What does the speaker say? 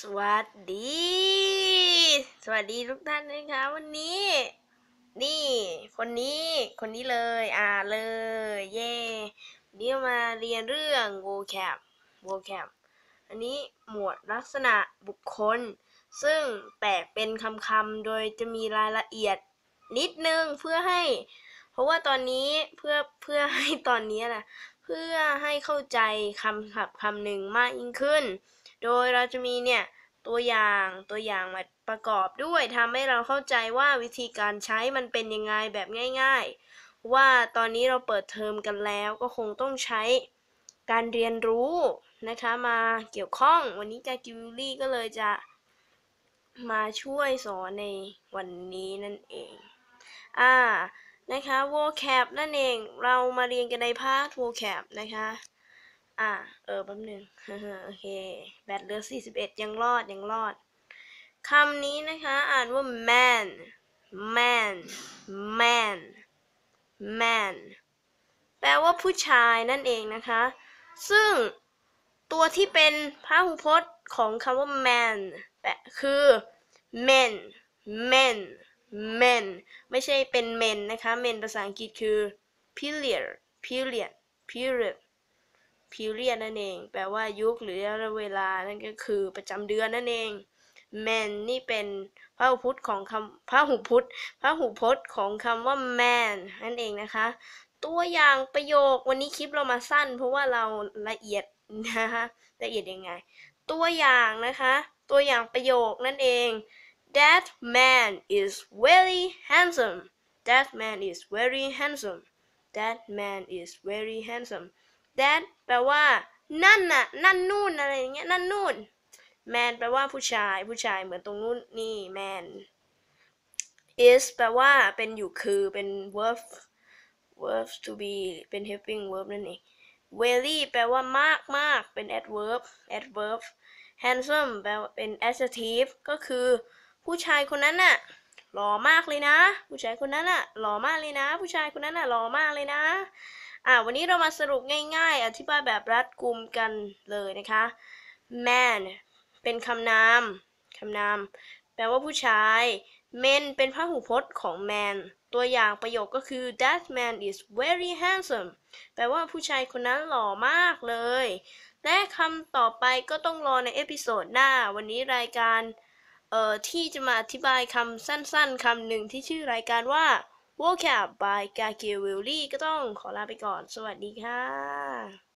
สวัสดีสวัสดีทุกท่านนะคะ วันนี้ นี่คนนี้ คนนี้เลย อ่าเลยเย่วันนี้มาเรียนเรื่อง vocab vocab อันนี้หมวดลักษณะบุคคล ซึ่งแตกเป็นคำคำโดยจะมีรายละเอียดนิดนึงเพื่อให้ เพราะว่าตอนนี้เพื่อเพื่อให้ตอนนี้นะเพื่อให้เข้าใจคำศัพท์คำหนึ่งมากยิ่งขึ้น โดยเราจะมีเนี่ยตัวอย่างตัวอย่างมาประกอบด้วยทำให้เราเข้าใจว่าวิธีการใช้มันเป็นยังไง แบบง่าย ๆ ว่าตอนนี้เราเปิดเทอมกันแล้วก็คงต้องใช้การเรียนรู้นะคะ มาเกี่ยวข้อง วันนี้กากิวลี่ก็เลยจะมาช่วยสอนในวันนี้นั่นเอง อ่านะคะ vocab นั่นเองเรามาเรียนกันในพาร์ท vocab นะคะ อ่า เออแป๊บหนึ่งโอเค แบตเหลือ41 ยังรอด ยังรอดคำนี้นะคะอ่านว่า man man man man แปลว่าผู้ชายนั่นเองนะคะ ซึ่งตัวที่เป็นพหูพจน์ของคำว่า man แปล คือ men men men ไม่ใช่เป็น men นะคะ men ภาษาอังกฤษคือ period period period period นั่นเองแปลว่ายุคหรือระเวลานั่นก็คือประจำเดือนนั่นเอง m e n นี่เป็นพระหุพุทธของคำพระหุพุทธพระหุพจน์ของคำว่า man นั่นเองนะคะตัวอย่างประโยควันนี้คลิปเรามาสั้นเพราะว่าเราละเอียดนะคะละเอียดยังไงตัวอย่างนะคะ ตัวอย่างประโยคนั่นเอง That man is very handsome. That man is very handsome. That man is very handsome. That แปลว่า นั่นน่ะนั่นนู่นอะไรอย่างเงี้ย นั่นนู่น man แปลว่าผู้ชาย ผู้ชายเหมือนตรงนู้นนี่ man is แปลว่าเป็นอยู่คือเป็น verb verb to be เป็น helping verb นั่นเอง very แปลว่ามากมากเป็น adverb adverb handsome แปลว่าเป็น adjective ก็คือผู้ชายคนนั้นน่ะหล่อมากเลยนะ ผู้ชายคนนั้นน่ะหล่อมากเลยนะ ผู้ชายคนนั้นน่ะหล่อมากเลยนะอ่าวันนี้เรามาสรุปง่าย ๆ อธิบายแบบรัดกุมกันเลยนะคะ man เป็นคำนามคำนาม แปลว่าผู้ชาย men เป็นพหูพจน์ของ man ตัวอย่างประโยคก็คือ that man is very handsome แปลว่าผู้ชายคนนั้นหล่อมากเลย และคำต่อไปก็ต้องรอในเอพิโซดหน้าวันนี้รายการเอ่อ ที่จะมาอธิบายคำสั้นๆคำหนึ่งที่ชื่อรายการว่า vocab by g a g i e w i l l y ก็ต้องขอลาไปก่อนสวัสดีค่ะ